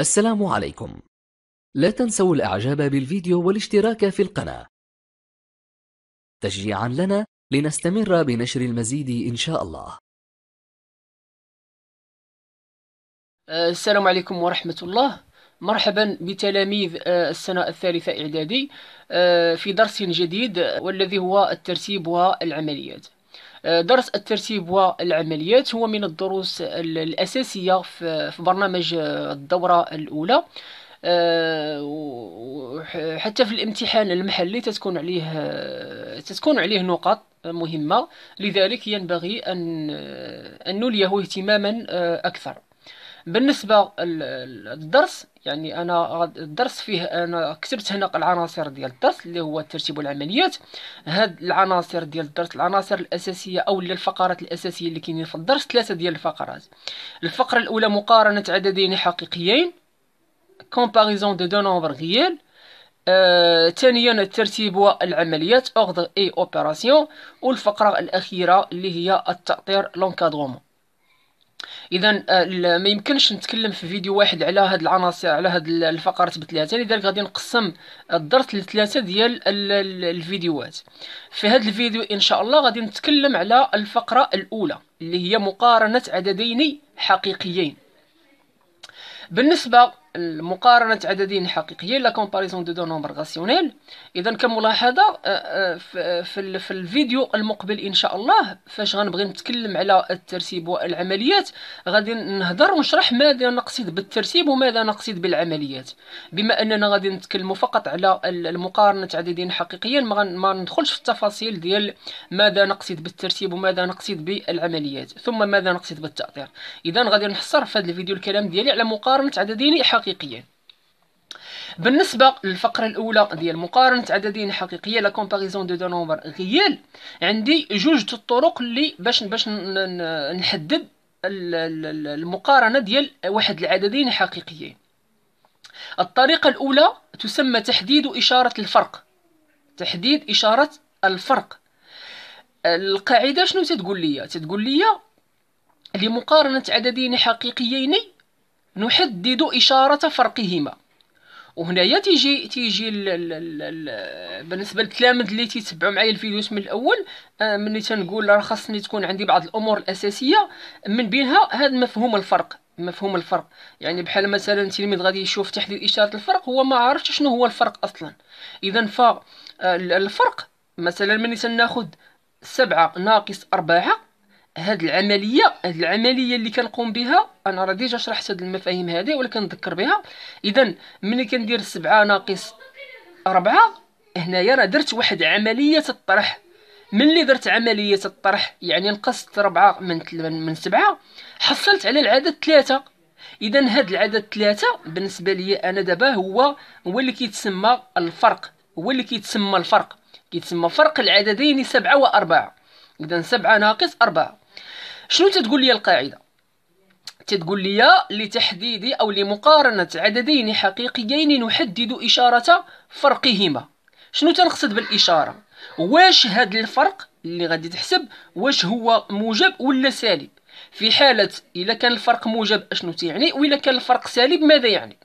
السلام عليكم لا تنسوا الاعجاب بالفيديو والاشتراك في القناة تشجيعا لنا لنستمر بنشر المزيد إن شاء الله آه، السلام عليكم ورحمة الله مرحبا بتلاميذ آه، السنة الثالثة إعدادي آه، في درس جديد والذي هو الترتيب والعمليات درس الترتيب والعمليات هو من الدروس الأساسية في برنامج الدورة الأولى آه، حتى في الامتحان المحلي تتكون عليه تتكون عليه نقاط مهمة لذلك ينبغي أن أن نوليه اهتماما آه، أكثر بالنسبه للدرس يعني انا الدرس فيه انا كتبت هنا العناصر ديال الدرس اللي هو ترتيب العمليات هاد العناصر ديال الدرس العناصر الاساسيه او الفقرات الاساسيه اللي كاينين في الدرس ثلاثه ديال الفقرات الفقره الاولى مقارنه عددين حقيقيين comparaison de deux nombres réels آه، ثانيا آه، الترتيب والعمليات اوردر اي اوبيراسيون والفقره الاخيره اللي هي التاطير لونكادرومون اذا آه، ما يمكنش نتكلم في فيديو واحد على هاد العناصر على هاد الفقرات بثلاثه لذلك غادي نقسم الدرس لثلاثه ديال الفيديوهات في هذا الفيديو ان شاء الله غادي نتكلم على الفقره الاولى اللي هي مقارنه عددين حقيقيين بالنسبه المقارنه عددين حقيقيين لا كومباريزون دو نومبر راسيونيل اذا كملاحظه آه، آه، في في الفيديو المقبل ان شاء الله فاش غنبغي نتكلم على الترتيب والعمليات غادي نهضر ونشرح ماذا نقصد بالترتيب وماذا نقصد بالعمليات بما اننا غادي نتكلم فقط على المقارنه عددين حقيقيين ما ندخلش في التفاصيل ديال ماذا نقصد بالترتيب وماذا نقصد بالعمليات ثم ماذا نقصد بالتاطير اذا غادي نحصر في هذا الفيديو الكلام ديالي على مقارنه عددين حقيقيين حقيقيين بالنسبة للفقرة الأولى ديال مقارنة عددين حقيقية لا كومباريزون دو دو نومبر ريال عندي جوج الطرق اللي باش باش نحدد المقارنة ديال واحد العددين حقيقيين الطريقة الأولى تسمى تحديد إشارة الفرق تحديد إشارة الفرق القاعدة شنو تتقول لي تتقول لي لمقارنة عددين حقيقيين نحدد إشارة فرقهما وهنايا تيجي تيجي ال ال ال بالنسبه للتلامذ اللي تيتبعوا معايا الفيديو من الاول آه، ملي تنقول راه خاصني تكون عندي بعض الامور الاساسيه من بينها هذا مفهوم الفرق مفهوم الفرق يعني بحال مثلا التلميذ غادي يشوف تحديد اشاره الفرق هو ما عارفش شنو هو الفرق اصلا اذا ف آه، الفرق مثلا ملي تناخذ سبعة ناقص أربعة هاد العمليه هاد العمليه اللي كنقوم بها انا راه ديجا شرحت هاد المفاهيم هادي ولكن نذكر بها اذا ملي كندير سبعة ناقص أربعة هنايا راه درت واحد عمليه الطرح ملي درت عمليه الطرح يعني نقصت ربعة من من سبعة حصلت على العدد ثلاثة اذا هاد العدد ثلاثة بالنسبه لي انا دابا هو هو اللي كيتسمى الفرق هو اللي كيتسمى الفرق كيتسمى فرق العددين سبعة وأربعة اذا سبعة ناقص أربعة شنو تتقول لي القاعده تتقول لي لتحديد او لمقارنه عددين حقيقيين نحدد اشاره فرقهما شنو تنقصد بالاشاره واش هاد الفرق اللي غادي تحسب واش هو موجب ولا سالب في حالة إلا كان الفرق موجب أشنو تيعني واذا كان الفرق سالب ماذا يعني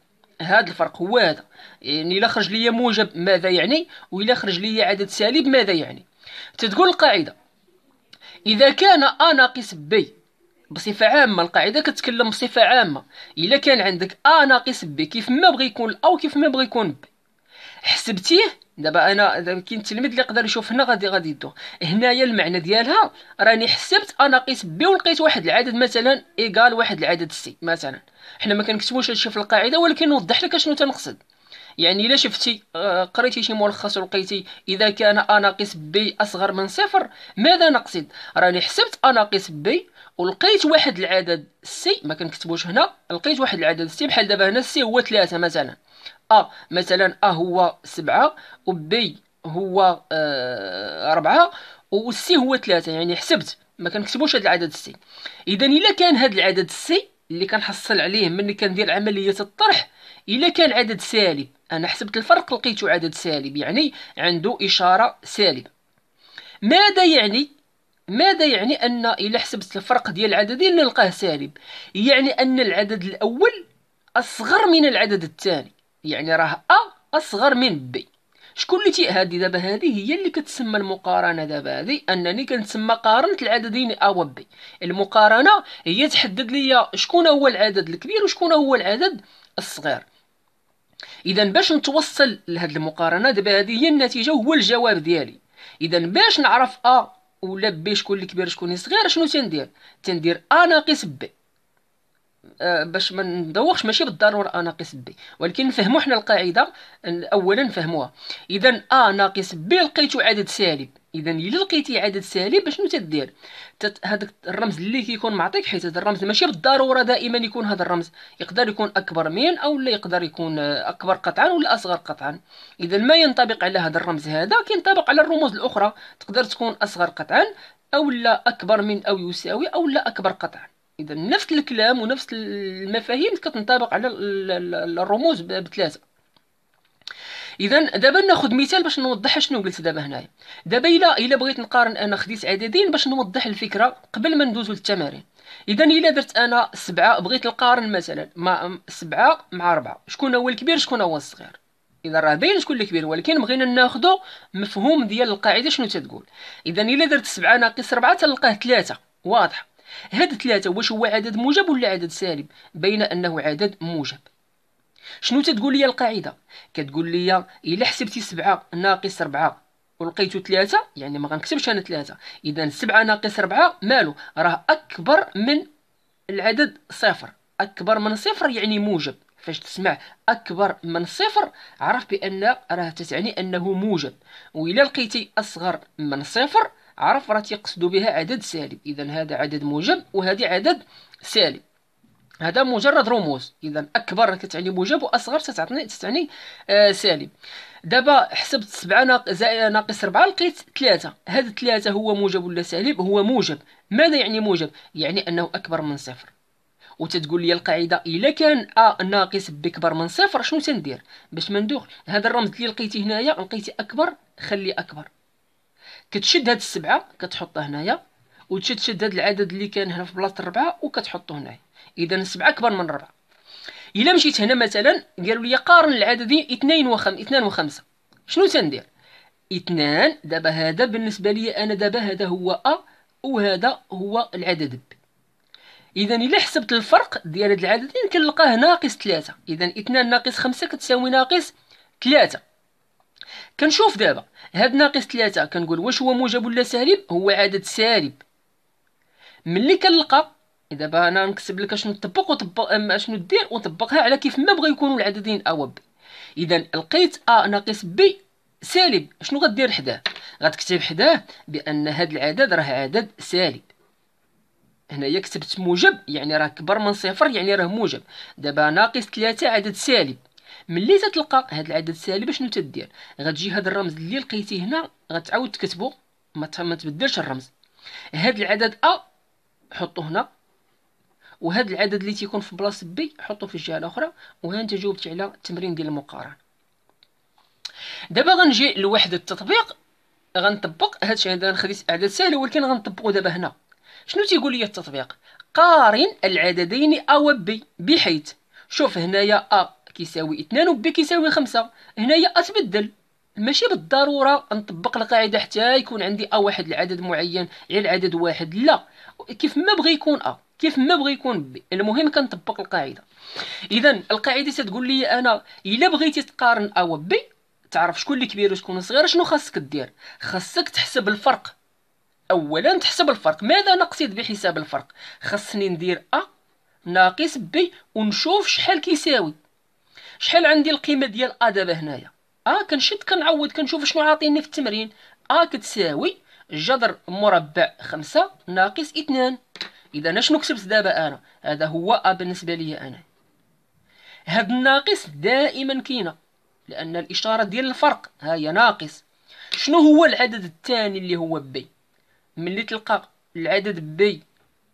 هذا الفرق هو هذا يعني إلا خرج لي موجب ماذا يعني وإلا خرج لي عدد سالب ماذا يعني تتقول القاعدة اذا كان ا ناقص بي بصفه عامه القاعده كتكلم بصفه عامه الا كان عندك ا ناقص بي كيف ما بغى يكون او كيف ما بغى يكون بي حسبتيه دابا انا كاين التلميذ اللي يقدر يشوف هنا غادي غادي يدو هنايا المعنى ديالها راني حسبت ا ناقص بي ولقيت واحد العدد مثلا ايكال واحد العدد سي مثلا حنا ما كنكتبوش هادشي في القاعده ولكن نوضح لك اشنو تنقصد يعني الا شفتي آه، قريتي شي ملخص ولقيتي اذا كان ا ناقص بي اصغر من صفر ماذا نقصد راني حسبت ا ناقص بي ولقيت واحد العدد سي ما كنكتبوش هنا لقيت واحد العدد سي بحال دابا هنا سي هو 3 مثلا ا مثلا ا هو 7 وبي هو 4 آه، والسي هو 3 يعني حسبت ما كنكتبوش هذا العدد سي اذا الا كان هذا العدد سي اللي كنحصل عليه ملي كندير عمليه الطرح إلا كان عدد سالب أنا حسبت الفرق لقيتو عدد سالب يعني عنده إشارة سالب ماذا يعني ماذا يعني أن إلا حسبت الفرق ديال العددين نلقاه سالب يعني أن العدد الأول أصغر من العدد الثاني يعني راه أ أصغر من بي شكون اللي تي هذه دابا هذه هي اللي كتسمى المقارنه دابا هذه انني كنتسمى قارنت العددين ا و بي المقارنه هي تحدد لي شكون هو العدد الكبير وشكون هو العدد الصغير اذا باش نتوصل لهاد المقارنه دابا هذه هي النتيجه هو الجواب ديالي اذا باش نعرف ا آه ولا بي شكون اللي كبير شكون اللي صغير شنو تندير تندير ا ناقص بي آه باش ما ندوخش ماشي بالضروره ا ناقص بي ولكن نفهموا حنا القاعده اولا نفهموها اذا ا ناقص بي لقيتو عدد سالب اذا الا لقيتي عدد سالب شنو تدير هذاك الرمز اللي كيكون معطيك حيت هذا الرمز ماشي بالضروره دائما يكون هذا الرمز يقدر يكون اكبر من او لا يقدر يكون آه، اكبر قطعا ولا اصغر قطعا اذا ما ينطبق على هذا الرمز هذا كينطبق على الرموز الاخرى تقدر تكون اصغر قطعا او لا اكبر من او يساوي او لا اكبر قطعا اذا نفس الكلام ونفس المفاهيم كتنطبق على الرموز بثلاثه اذا دابا ناخذ مثال باش نوضح شنو قلت دابا هنايا دابا الا الا بغيت نقارن انا خديت عددين باش نوضح الفكره قبل ما ندوزو للتمارين اذا الا درت انا سبعة بغيت نقارن مثلا مع سبعة مع ربعة شكون هو الكبير شكون هو الصغير اذا راه باين شكون الكبير ولكن بغينا ناخذو مفهوم ديال القاعده شنو تتقول اذا الا درت سبعة ناقص ربعة تلقاه ثلاثة واضح هاد ثلاثة واش هو عدد موجب ولا عدد سالب بين انه عدد موجب شنو تتقول لي القاعده كتقول لي الا حسبتي 7 ناقص 4 ولقيتو 3 يعني ما غنكتبش انا 3 اذا 7 ناقص 4 مالو راه اكبر من العدد صفر اكبر من صفر يعني موجب فاش تسمع اكبر من صفر عرف بان راه تتعني انه موجب والا لقيتي اصغر من صفر عرف راه تيقصدوا بها عدد سالب اذا هذا عدد موجب وهذه عدد سالب هذا مجرد رموز اذا اكبر كتعني موجب واصغر تتعطيني تتعني آه، سالب دابا حسبت 7 زائد ناقص 4 لقيت 3 هذا 3 هو موجب ولا سالب هو موجب ماذا يعني موجب يعني انه اكبر من صفر وتتقول لي القاعده الا كان ا ناقص ب اكبر من صفر شنو تندير باش ما ندوخ هذا الرمز اللي لقيتي هنايا لقيتي اكبر خلي اكبر كتشد هاد السبعه كتحطها هنايا وتشد شد هاد العدد اللي كان هنا في بلاصه الربعه وكتحطه هنايا إذا سبعة أكبر من ربعة إلا مشيت هنا مثلا قالوا لي قارن العددين اثنين وخم اثنان وخمسة شنو تندير؟ اثنان دابا هذا بالنسبة لي أنا دابا هذا هو أ وهذا هو العدد ب إذا إلا حسبت الفرق ديال هاد العددين كنلقاه ناقص ثلاثة إذا اثنان ناقص خمسة كتساوي ناقص ثلاثة كنشوف دابا هاد ناقص ثلاثة كنقول واش هو موجب ولا سالب هو عدد سالب ملي كنلقى دابا انا نكتب لك اشنو تطبق وطبق اشنو دير وطبقها على كيف ما بغا يكونوا العددين ا اذا لقيت ا ناقص بي سالب شنو غدير حداه غتكتب حداه بان هذا العدد راه عدد سالب هنايا كتبت موجب يعني راه كبر من صفر يعني راه موجب دابا ناقص ثلاثة عدد سالب ملي تتلقى هاد العدد سالب شنو تدير غتجي هاد الرمز اللي لقيتيه هنا غتعاود تكتبو ما تبدلش الرمز هاد العدد ا حطو هنا وهذا العدد اللي تيكون في بلاصه بي حطه في الجهه الاخرى وها انت جاوبتي على التمرين ديال المقارنه دابا غنجي لوحده التطبيق غنطبق الشيء انا خديت اعداد سهله ولكن غنطبقو دابا هنا شنو تيقول لي التطبيق قارن العددين ا بي بحيث شوف هنايا ا كيساوي 2 بي كيساوي 5 هنايا اتبدل ماشي بالضروره نطبق القاعده حتى يكون عندي ا واحد العدد معين على العدد واحد لا كيف ما بغى يكون ا كيف ما بغى يكون بي المهم كنطبق القاعده اذا القاعده تتقول لي انا الا بغيتي تقارن ا و بي تعرف شكون اللي كبير وشكون صغير شنو خاصك دير خاصك تحسب الفرق اولا تحسب الفرق ماذا نقصد بحساب الفرق خاصني ندير ا ناقص بي ونشوف شحال كيساوي شحال عندي القيمه ديال ا دابا هنايا ا كنشد كنعوض كنشوف شنو عاطيني في التمرين ا كتساوي جذر مربع خمسة ناقص اثنان اذا شنو كتبت دابا انا هذا هو ا بالنسبه لي انا هاد الناقص دائما كاينه لان الاشاره ديال الفرق ها هي ناقص شنو هو العدد الثاني اللي هو بي ملي تلقى العدد بي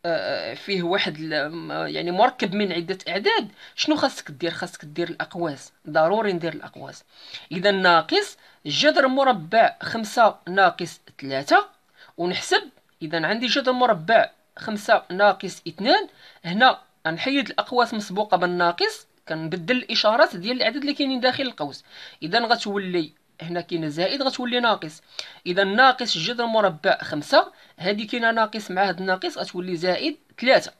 آه، آه، فيه واحد آه، يعني مركب من عدة أعداد شنو خاصك دير خاصك دير الأقواس ضروري ندير الأقواس إذا ناقص جذر مربع خمسة ناقص ثلاثة ونحسب إذا عندي جذر مربع خمسة ناقص اثنان هنا غنحيد الاقواس مسبوقه بالناقص كنبدل الاشارات ديال العدد اللي كاينين داخل القوس اذا غتولي هنا كاين زائد غتولي ناقص اذا ناقص جذر مربع خمسة هادي كاينه ناقص مع هاد الناقص غتولي زائد ثلاثة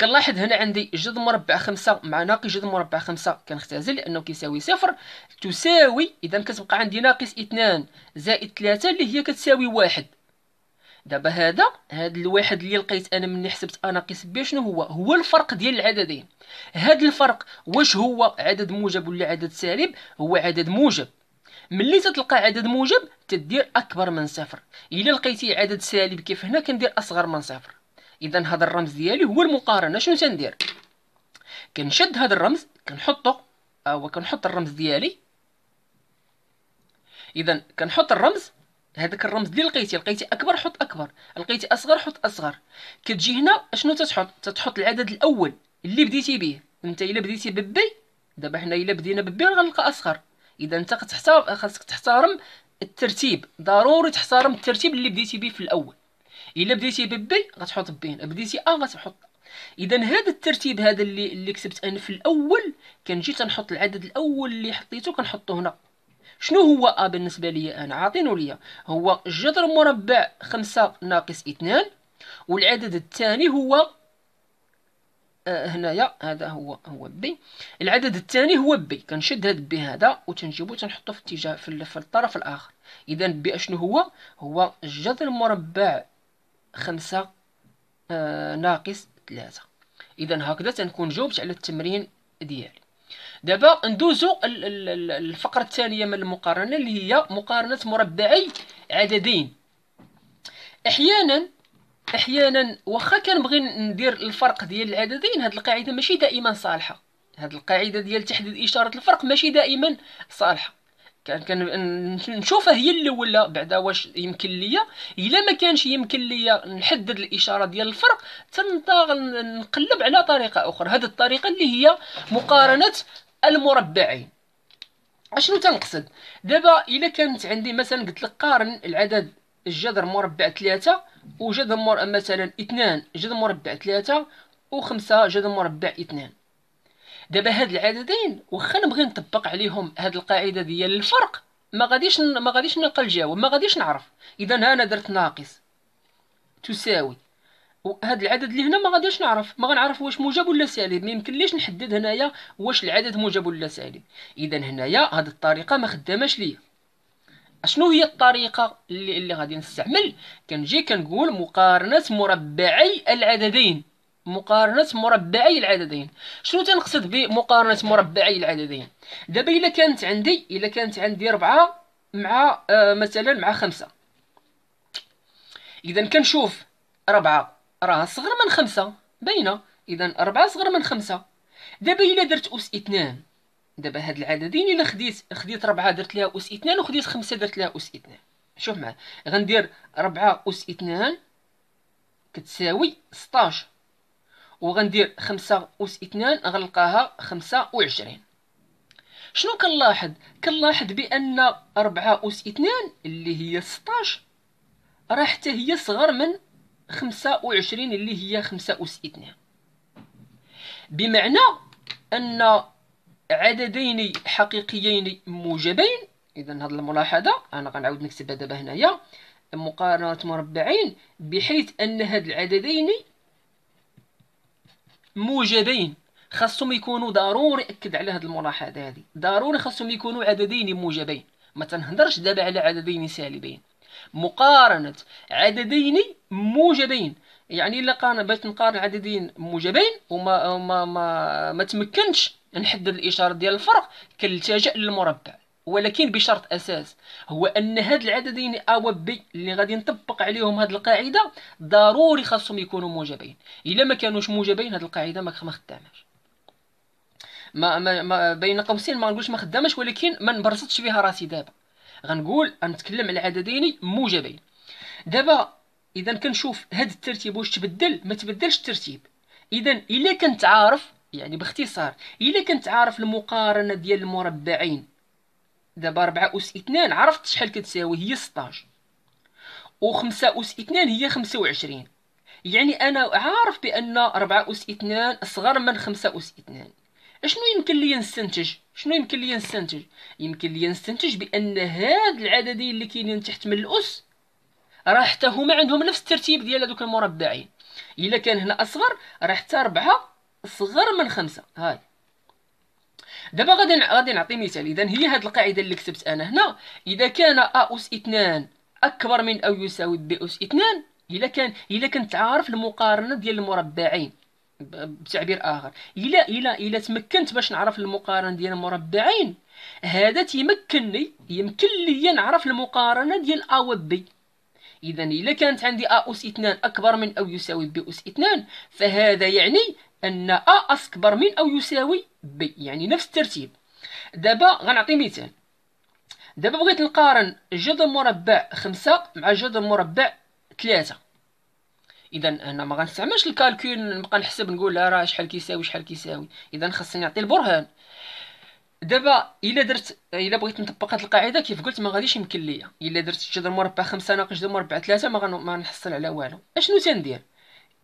كنلاحظ هنا عندي جذر مربع خمسة مع ناقص جذر مربع خمسة كنختزل لأنه كيساوي صفر تساوي إذا كتبقى عندي ناقص اثنان زائد ثلاثة اللي هي كتساوي واحد دابا هذا هاد الواحد اللي لقيت انا مني حسبت انا قيس به شنو هو هو الفرق ديال العددين هاد الفرق واش هو عدد موجب ولا عدد سالب هو عدد موجب ملي تتلقى عدد موجب تدير اكبر من صفر الا لقيتي عدد سالب كيف هنا كندير اصغر من صفر اذا هذا الرمز ديالي هو المقارنه شنو تندير كنشد هذا الرمز كنحطه آه، او كنحط الرمز ديالي اذا كنحط الرمز هذاك الرمز اللي لقيتي لقيتي اكبر حط اكبر لقيتي اصغر حط اصغر كتجي هنا شنو تتحط تتحط العدد الاول اللي بديتي به انت الا بديتي ببي دابا حنا الا بدينا ببي غنلقى اصغر اذا انت كتحتار خاصك تحترم الترتيب ضروري تحترم الترتيب اللي بديتي به في الاول الا بديتي ببي غتحط بين بديتي ا غتحط اذا هذا الترتيب هذا اللي اللي كتبت انا في الاول كنجي تنحط العدد الاول اللي حطيته كنحطه هنا شنو هو ا آه بالنسبه ليا انا عاطينو ليا هو جذر مربع خمسة ناقص اثنان والعدد الثاني هو آه، هنايا هذا هو هو بي العدد الثاني هو بي كنشد هذا بي هذا وتنجيبو تنحطو في اتجاه في, الطرف الاخر اذا بي اشنو هو هو جذر مربع خمسة آه ناقص ثلاثة اذا هكذا تنكون جاوبت على التمرين ديالي دابا ندوزو الفقره الثانيه من المقارنه اللي هي مقارنه مربعي عددين احيانا احيانا واخا كنبغي ندير الفرق ديال العددين هاد القاعده ماشي دائما صالحه هاد القاعده ديال تحديد اشاره الفرق ماشي دائما صالحه كان كان نشوفه هي اللي ولا بعدا واش يمكن ليا الا ما كانش يمكن ليا نحدد الاشاره ديال الفرق تنطاغ نقلب على طريقه اخرى هذه الطريقه اللي هي مقارنه المربعين اشنو تنقصد دابا الا كانت عندي مثلا قلت لك قارن العدد الجذر مربع ثلاثة وجذر مثلا اثنان جذر مربع ثلاثة وخمسة جذر مربع اثنان دابا هاد العددين واخا نبغي نطبق عليهم هاد القاعده ديال الفرق ما غاديش ما غاديش نلقى الجواب ما غاديش نعرف اذا انا درت ناقص تساوي وهاد العدد اللي هنا ما غاديش نعرف ما غنعرف واش موجب ولا سالب ما يمكنليش نحدد هنايا واش العدد موجب ولا سالب اذا هنايا هاد الطريقه ما خداماش ليا شنو هي الطريقه اللي, اللي غادي نستعمل كنجي كنقول مقارنه مربعي العددين مقارنه مربعي العددين شنو تنقصد بمقارنه مربعي العددين دابا الا كانت عندي الا كانت عندي 4 مع آه مثلا مع 5 اذا كنشوف 4 راه صغر من 5 باينه اذا 4 صغر من 5 دابا الا درت اس 2 دابا هاد العددين الا خديت خديت 4 درت ليها اس 2 وخديت 5 درت ليها اس 2 شوف معايا غندير 4 اس 2 كتساوي 16 وغندير خمسة أس اثنان غنلقاها خمسة وعشرين شنو كنلاحظ كنلاحظ بأن أربعة أس اثنان اللي هي ستاش راه حتى هي صغر من خمسة وعشرين اللي هي خمسة أس اثنان بمعنى أن عددين حقيقيين موجبين إذا هاد الملاحظة أنا غنعاود نكتبها دابا هنايا مقارنة مربعين بحيث أن هاد العددين موجبين خاصهم يكونوا ضروري اكد على هذه الملاحظه هذه ضروري خاصهم يكونوا عددين موجبين ما تنهضرش دابا على عددين سالبين مقارنه عددين موجبين يعني الا قانا باش نقارن عددين موجبين وما ما ما, ما تمكنش نحدد الاشاره ديال الفرق كنلتجئ للمربع ولكن بشرط اساس هو ان هاد العددين ا و بي اللي غادي نطبق عليهم هاد القاعده ضروري خاصهم يكونوا موجبين الا ما كانوش موجبين هاد القاعده ما خداماش ما, ما, ما بين قوسين ما نقولش ما خداماش ولكن ما نبرزطش بها راسي دابا غنقول غنتكلم على عددين موجبين دابا اذا كنشوف هاد الترتيب واش تبدل ما تبدلش الترتيب اذا الا كنت عارف يعني باختصار الا كنت عارف المقارنه ديال المربعين دابا 4 أس 2 عرفت شحال كتساوي هي 16 و5 أس 2 هي 25 يعني أنا عارف بأن 4 أس 2 أصغر من 5 أس 2 شنو يمكن لي نستنتج شنو يمكن لي نستنتج يمكن لي نستنتج بان هاد العددين اللي كاينين تحت من الاس راه حتى هما عندهم نفس الترتيب ديال هذوك المربعين الا كان هنا اصغر راه حتى 4 اصغر من 5 هاي دابا غادي غادي نعطي مثال اذا هي هاد القاعده اللي كتبت انا هنا اذا كان ا اس 2 اكبر من او يساوي بي اس 2 الا كان الا كنت عارف المقارنه ديال المربعين بتعبير اخر الا الا الا تمكنت باش نعرف المقارنه ديال المربعين هذا تيمكنني يمكن لي نعرف المقارنه ديال ا وبي اذا الا كانت عندي ا اس 2 اكبر من او يساوي بي اس 2 فهذا يعني ان ا اكبر من او يساوي بي يعني نفس الترتيب دابا غنعطي مثال دابا بغيت نقارن جذر مربع خمسة مع جذر مربع ثلاثة اذا هنا ما غنستعملش الكالكول نبقى نحسب نقول لا راه شحال كيساوي شحال كيساوي اذا خاصني نعطي البرهان دابا الا درت الا بغيت نطبق هاد القاعده كيف قلت ما غاديش يمكن ليا الا درت جذر مربع خمسة ناقص جذر مربع ثلاثة ما غنحصل على والو اشنو تندير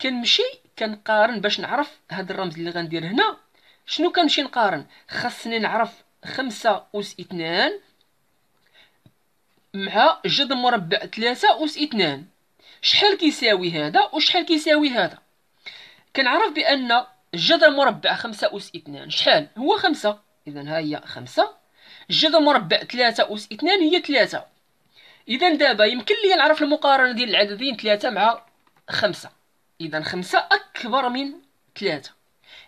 كنمشي كنقارن باش نعرف هاد الرمز اللي غندير هنا شنو كنمشي نقارن خاصني نعرف خمسة أس اثنان مع جد مربع ثلاثة أس اثنان شحال كيساوي هذا وشحال كيساوي هذا كنعرف بأن جد مربع خمسة أس اثنان شحال هو خمسة إذا ها هي خمسة جد مربع ثلاثة أس اثنان هي ثلاثة إذا دابا يمكن لي نعرف المقارنة ديال العددين ثلاثة مع خمسة اذا خمسة اكبر من ثلاثة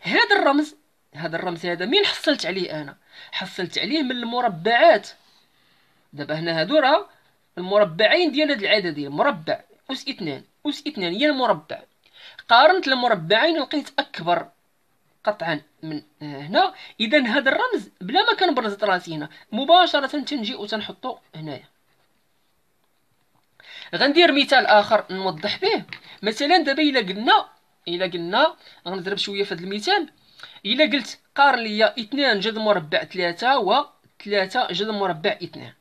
هذا الرمز هذا الرمز هذا مين حصلت عليه انا حصلت عليه من المربعات دابا هنا هادو راه المربعين ديال هاد العددين مربع اس اثنان اس اثنان هي المربع قارنت المربعين لقيت اكبر قطعا من هنا اذا هذا الرمز بلا ما كنبرز راسي هنا مباشره تنجي وتنحطو هنايا غندير مثال اخر نوضح به مثلا دابا الا قلنا الا قلنا غنضرب شويه في هذا المثال الا قلت قار ليا 2 جذر مربع 3 و 3 جذر مربع 2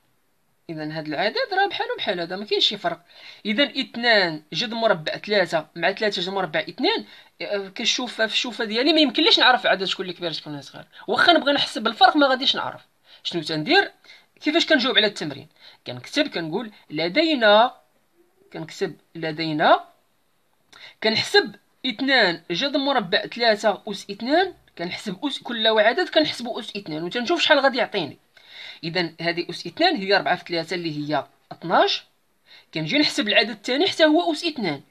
اذا هذا العدد راه بحالو بحال هذا ما كاينش شي فرق اذا 2 جذر مربع 3 مع 3 جذر مربع 2 آه، آه، كنشوف في الشوفه ديالي ما يمكنليش نعرف عدد شكون اللي كبير شكون اللي صغير واخا نبغي نحسب الفرق ما غاديش نعرف شنو تندير كيفاش كنجاوب على التمرين كنكتب كنقول لدينا كنكتب لدينا كنحسب اثنان جذر مربع ثلاثة أس اثنان كنحسب أس كل عدد كنحسبو أس اثنان وتنشوف شحال غادي يعطيني إذا هذه أس اثنان هي ربعة في ثلاثة اللي هي اثناش كنجي نحسب العدد الثاني حتى هو أس اثنان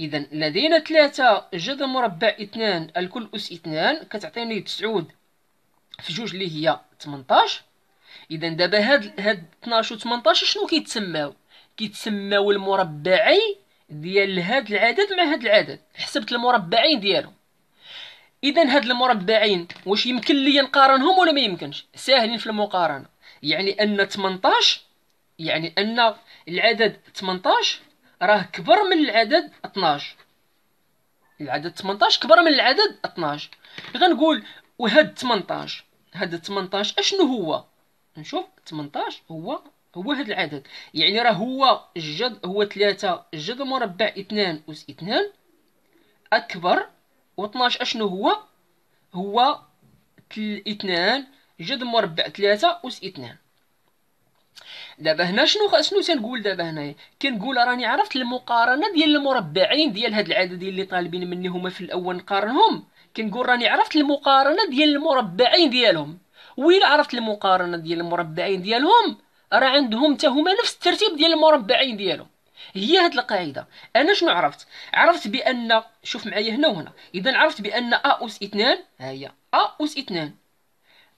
إذا لدينا ثلاثة جذر مربع اثنان الكل أس اثنان كتعطيني تسعود في جوج اللي هي 18 إذا دابا هاد هاد اثناش و 18 شنو كيتسماو؟ كيتسماو المربعي ديال هاد العدد مع هاد العدد حسبت المربعين ديالهم اذا هاد المربعين واش يمكن لي نقارنهم ولا ما يمكنش ساهلين في المقارنه يعني ان 18 يعني ان العدد 18 راه كبر من العدد 12 العدد 18 كبر من العدد 12 غنقول وهاد 18 هاد 18 اشنو هو نشوف 18 هو هو هذا العدد يعني راه هو جد هو ثلاثة جد مربع اثنان أس اثنان أكبر و12 أشنو هو هو اثنان جد مربع ثلاثة أس اثنان دابا هنا شنو شنو تنقول دابا هنايا كنقول راني عرفت المقارنه ديال المربعين ديال هاد العددين اللي طالبين مني هما في الاول نقارنهم كنقول راني عرفت المقارنه ديال المربعين ديالهم ويلا عرفت المقارنه ديال المربعين ديالهم راه عندهم حتى هما نفس الترتيب ديال المربعين ديالهم هي هاد القاعده انا شنو عرفت عرفت بان شوف معايا هنا وهنا اذا عرفت بان ا اس 2 ها هي ا اس 2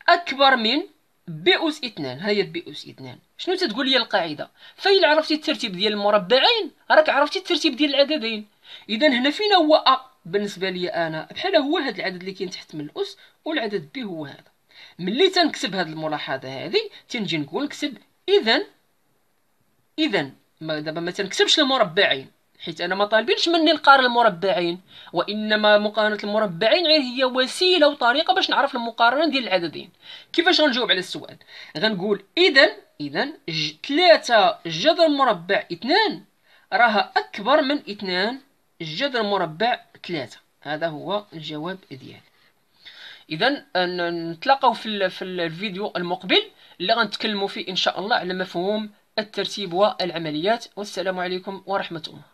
اكبر من ب اس 2 ها هي ب اس 2 شنو تتقول لي القاعده فإلا عرفتي الترتيب ديال المربعين راك عرفتي الترتيب ديال العددين اذا هنا فين هو ا بالنسبه لي انا بحال هو هاد العدد اللي كاين تحت من الاس والعدد بي هو هذا ملي تنكتب هاد الملاحظه هذه تنجي نقول نكتب اذا اذا دابا ما تنكتبش المربعين حيت انا ما طالبينش مني نقارن المربعين وانما مقارنه المربعين غير هي وسيله وطريقه باش نعرف المقارنه ديال العددين كيفاش غنجاوب على السؤال غنقول اذا اذا 3 جذر مربع 2 راها اكبر من 2 جذر مربع 3 هذا هو الجواب ديالي اذا آه، نتلاقاو في في الفيديو المقبل اللي غنتكلموا فيه ان شاء الله على مفهوم الترتيب والعمليات والسلام عليكم ورحمه الله